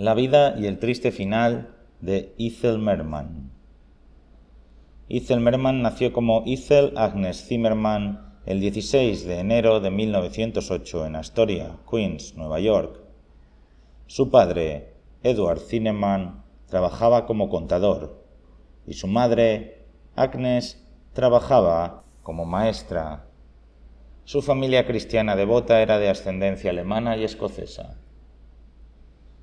La vida y el triste final de Ethel Merman. Ethel Merman nació como Ethel Agnes Zimmerman el 16 de enero de 1908 en Astoria, Queens, Nueva York. Su padre, Edward Zimmerman, trabajaba como contador y su madre, Agnes, trabajaba como maestra. Su familia cristiana devota era de ascendencia alemana y escocesa.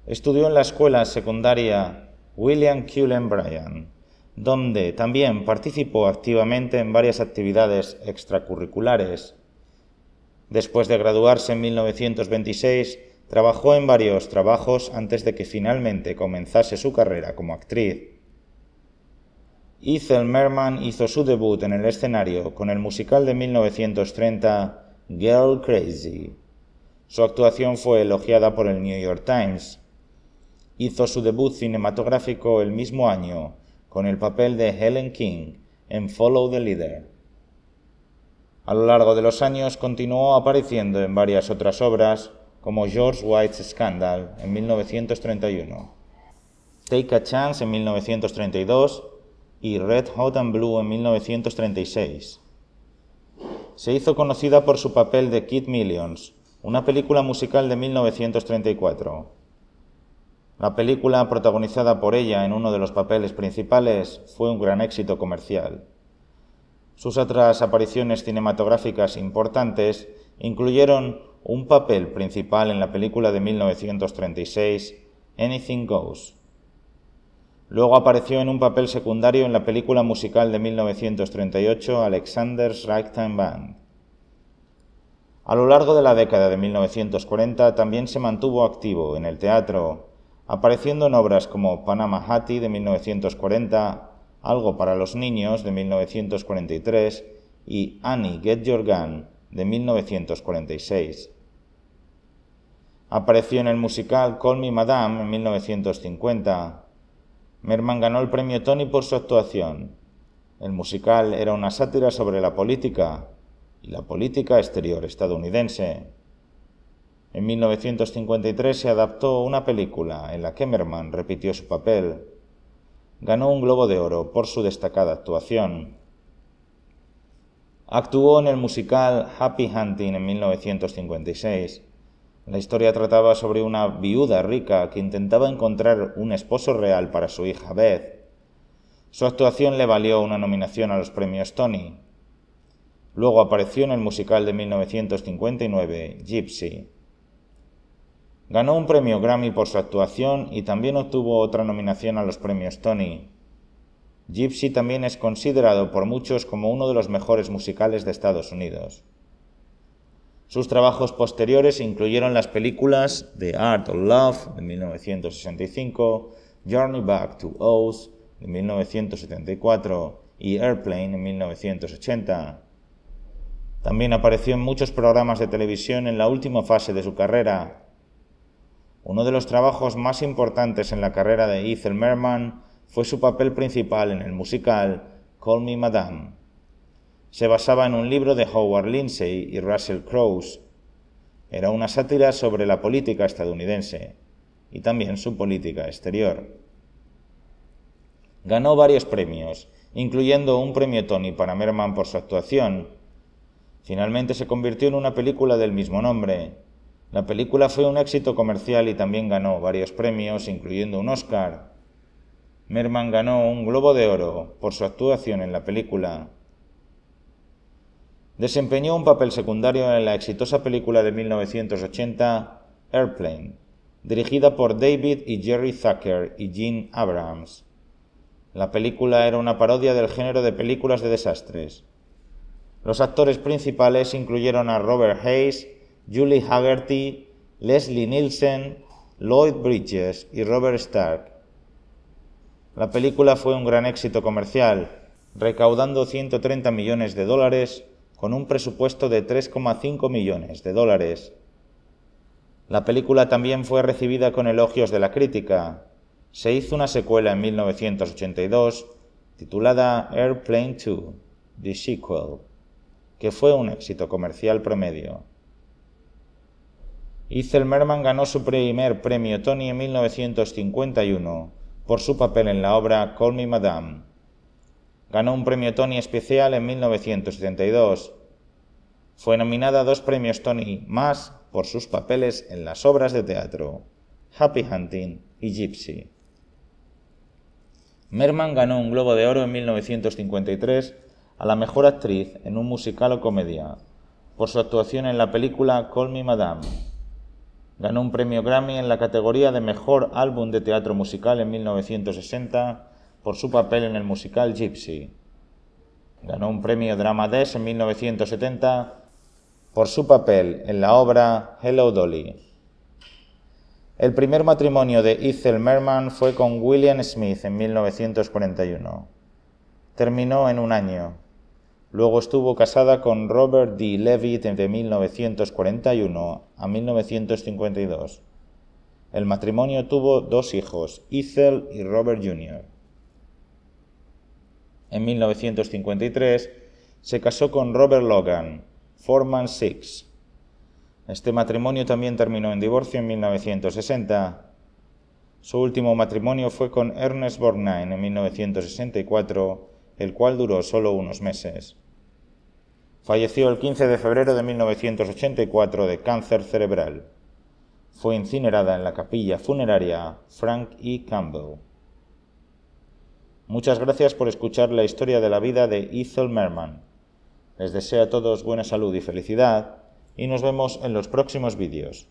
Estudió en la escuela secundaria William Cullen Bryan, donde también participó activamente en varias actividades extracurriculares. Después de graduarse en 1926, trabajó en varios trabajos antes de que finalmente comenzase su carrera como actriz. Ethel Merman hizo su debut en el escenario con el musical de 1930 Girl Crazy. Su actuación fue elogiada por el New York Times. Hizo su debut cinematográfico el mismo año con el papel de Helen King en Follow the Leader. A lo largo de los años continuó apareciendo en varias otras obras, como George White's Scandal en 1931, Take a Chance en 1932 y Red Hot and Blue en 1936. Se hizo conocida por su papel de Kid Millions, una película musical de 1934. La película protagonizada por ella en uno de los papeles principales fue un gran éxito comercial. Sus otras apariciones cinematográficas importantes incluyeron un papel principal en la película de 1936 Anything Goes. Luego apareció en un papel secundario en la película musical de 1938 Alexander's Ragtime Band. A lo largo de la década de 1940 también se mantuvo activo en el teatro, apareciendo en obras como Panama Hattie de 1940, Algo para los Niños de 1943 y Annie Get Your Gun de 1946. Apareció en el musical Call Me Madame en 1950. Merman ganó el premio Tony por su actuación. El musical era una sátira sobre la política y la política exterior estadounidense. En 1953 se adaptó una película en la que Merman repitió su papel. Ganó un Globo de Oro por su destacada actuación. Actuó en el musical Happy Hunting en 1956. La historia trataba sobre una viuda rica que intentaba encontrar un esposo real para su hija Beth. Su actuación le valió una nominación a los premios Tony. Luego apareció en el musical de 1959, Gypsy. Ganó un premio Grammy por su actuación y también obtuvo otra nominación a los premios Tony. Gypsy también es considerado por muchos como uno de los mejores musicales de Estados Unidos. Sus trabajos posteriores incluyeron las películas The Art of Love de 1965, Journey Back to Oz de 1974 y Airplane en 1980. También apareció en muchos programas de televisión en la última fase de su carrera, uno de los trabajos más importantes en la carrera de Ethel Merman fue su papel principal en el musical Call Me Madame. Se basaba en un libro de Howard Lindsay y Russell Crowe. Era una sátira sobre la política estadounidense y también su política exterior. Ganó varios premios, incluyendo un premio Tony para Merman por su actuación. Finalmente se convirtió en una película del mismo nombre, la película fue un éxito comercial y también ganó varios premios, incluyendo un Oscar. Merman ganó un Globo de Oro por su actuación en la película. Desempeñó un papel secundario en la exitosa película de 1980 Airplane, dirigida por David y Jerry Zucker y Gene Abrams. La película era una parodia del género de películas de desastres. Los actores principales incluyeron a Robert Hayes, Julie Hagerty, Leslie Nielsen, Lloyd Bridges y Robert Stark. La película fue un gran éxito comercial, recaudando 130 millones de dólares con un presupuesto de 3,5 millones de dólares. La película también fue recibida con elogios de la crítica. Se hizo una secuela en 1982 titulada Airplane 2, The Sequel, que fue un éxito comercial promedio. Merman ganó su primer premio Tony en 1951 por su papel en la obra Call Me Madame. Ganó un premio Tony especial en 1972. Fue nominada a dos premios Tony más por sus papeles en las obras de teatro Happy Hunting y Gypsy. Merman ganó un Globo de Oro en 1953 a la mejor actriz en un musical o comedia por su actuación en la película Call Me Madame. Ganó un premio Grammy en la categoría de Mejor Álbum de Teatro Musical en 1960 por su papel en el musical Gypsy. Ganó un premio Drama Desk en 1970 por su papel en la obra Hello Dolly. El primer matrimonio de Ethel Merman fue con William Smith en 1941. Terminó en un año, Luego estuvo casada con Robert D. Levitt entre 1941 a 1952. El matrimonio tuvo dos hijos, Ethel y Robert Jr. En 1953 se casó con Robert Logan, Foreman Six. Este matrimonio también terminó en divorcio en 1960. Su último matrimonio fue con Ernest Borgnine en 1964, el cual duró solo unos meses. Falleció el 15 de febrero de 1984 de cáncer cerebral. Fue incinerada en la capilla funeraria Frank E. Campbell. Muchas gracias por escuchar la historia de la vida de Ethel Merman. Les deseo a todos buena salud y felicidad y nos vemos en los próximos vídeos.